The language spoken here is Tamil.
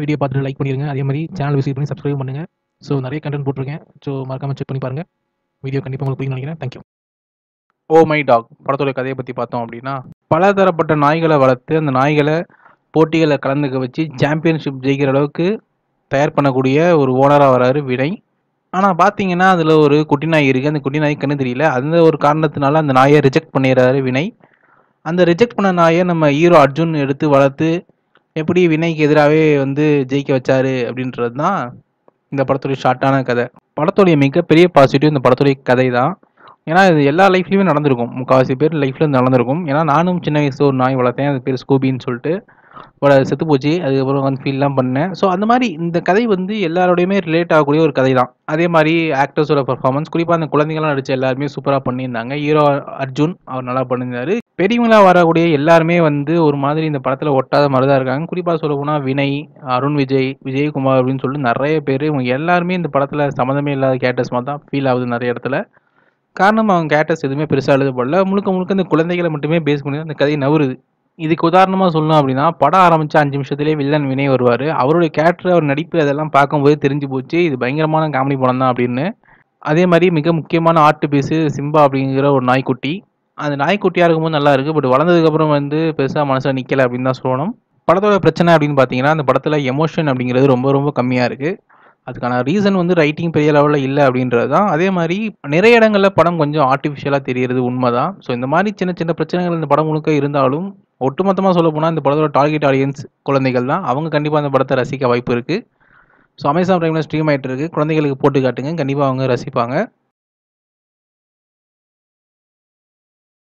வீடியோ பார்த்துட்டு லைக் பண்ணிடுங்க அதே மாதிரி சேனல் விசிட் பண்ணி சப்ஸ்கிரைப் பண்ணுங்கள் ஸோ நிறைய கண்டென்ட் போட்டிருக்கேன் ஸோ மறக்காமல் செக் பண்ணி பாருங்கள் வீடியோ கண்டிப்பாக உங்களுக்கு நினைக்கிறேன் தேங்க்யூ ஓ மை டாக் படத்துடைய கதையை பற்றி பார்த்தோம் அப்படின்னா பலதரப்பட்ட நாய்களை வளர்த்து அந்த நாய்களை போட்டிகளை கலந்துக்க வச்சு சாம்பியன்ஷிப் ஜெயிக்கிற அளவுக்கு தயார் பண்ணக்கூடிய ஒரு ஓனராக வராரு வினை ஆனால் பார்த்தீங்கன்னா அதில் ஒரு குட்டி நாய் இருக்குது அந்த குட்டி நாய் கண்ணு தெரியல அந்த ஒரு காரணத்தினால அந்த நாயை ரிஜெக்ட் பண்ணிடுறாரு வினை அந்த ரிஜெக்ட் பண்ண நாயை நம்ம ஹீரோ அர்ஜுன் எடுத்து வளர்த்து எப்படி வினய்க்கு எதிராகவே வந்து ஜெயிக்க வச்சாரு அப்படின்றது தான் இந்த படத்துடைய ஷார்ட்டான கதை படத்துடைய மிகப்பெரிய பாசிட்டிவ் இந்த படத்துடைய கதை தான் ஏன்னா இது எல்லா லைஃப்லையுமே நடந்திருக்கும் முக்கால்வாசி பேர் லைஃப்பில் நடந்திருக்கும் ஏன்னா நானும் சின்ன வயசு ஒரு நாய் வளர்த்தேன் அது பேர் ஸ்கூபின்னு சொல்லிட்டு செத்து போச்சு அதுக்கப்புறம் வந்து ஃபீல்லாம் பண்ணேன் ஸோ அந்த மாதிரி இந்த கதை வந்து எல்லாரோடையுமே ரிலேட் ஆகக்கூடிய ஒரு கதை தான் அதே மாதிரி ஆக்டர்ஸோட பர்ஃபார்மன்ஸ் குறிப்பாக அந்த குழந்தைங்களாம் நடிச்சு எல்லாருமே சூப்பராக பண்ணியிருந்தாங்க ஹீரோ அர்ஜுன் அவர் நல்லா பண்ணியிருந்தாரு பெரியவங்களாக வரக்கூடிய எல்லாருமே வந்து ஒரு மாதிரி இந்த படத்தில் ஒட்டாத மாதிரி தான் இருக்காங்க குறிப்பாக சொல்ல போனால் வினய் அருண் விஜய் விஜயகுமார் அப்படின்னு சொல்லிட்டு நிறைய பேர் இவங்க எல்லாருமே இந்த படத்தில் சம்மந்தமே இல்லாத கேரக்டர்ஸ் மாதிரி தான் ஃபீல் ஆகுது நிறைய இடத்துல காரணம் அவங்க கேரக்டர்ஸ் எதுவுமே பெருசாக எழுதப்படல முழுக்க முழுக்க இந்த குழந்தைகளை மட்டுமே பேஸ் பண்ணி அந்த கதை நவருது இதுக்கு உதாரணமாக சொல்லணும் அப்படின்னா படம் ஆரம்பித்த அஞ்சு நிமிஷத்துலேயே வில்லன் வினை வருவார் அவருடைய கேரக்டர் அவர் நடிப்பு அதெல்லாம் பார்க்கும்போது தெரிஞ்சு போச்சு இது பயங்கரமான காமெடி படம் தான் அப்படின்னு அதே மாதிரி மிக முக்கியமான ஆர்ட் பீஸு சிம்பா அப்படிங்கிற ஒரு நாய்க்குட்டி அந்த நாய்க்குட்டியாக இருக்கும்போது நல்லா இருக்குது பட் வளர்ந்ததுக்கப்புறம் வந்து பெருசாக மனசில் நிற்கலை அப்படின்னு தான் சொல்லணும் படத்தோட பிரச்சனை அப்படின்னு பார்த்தீங்கன்னா அந்த படத்தில் எமோஷன் அப்படிங்கிறது ரொம்ப ரொம்ப கம்மியாக இருக்குது அதுக்கான ரீசன் வந்து ரைட்டிங் பெரிய லெவலில் இல்லை அப்படின்றது தான் அதே மாதிரி நிறைய இடங்களில் படம் கொஞ்சம் ஆர்டிஃபிஷியலாக தெரியறது உண்மை தான் ஸோ இந்த மாதிரி சின்ன சின்ன பிரச்சனைகள் இந்த படம் முழுக்க இருந்தாலும் ஒட்டுமொத்தமாக சொல்ல போனால் இந்த படத்தோட டார்கெட் ஆடியன்ஸ் குழந்தைகள் தான் அவங்க கண்டிப்பாக அந்த படத்தை ரசிக்க வாய்ப்பு இருக்குது ஸோ அமேசான் ப்ரைமில் ஸ்ட்ரீம் ஆகிட்டு இருக்குது குழந்தைகளுக்கு போட்டு காட்டுங்க கண்டிப்பாக அவங்க ரசிப்பாங்க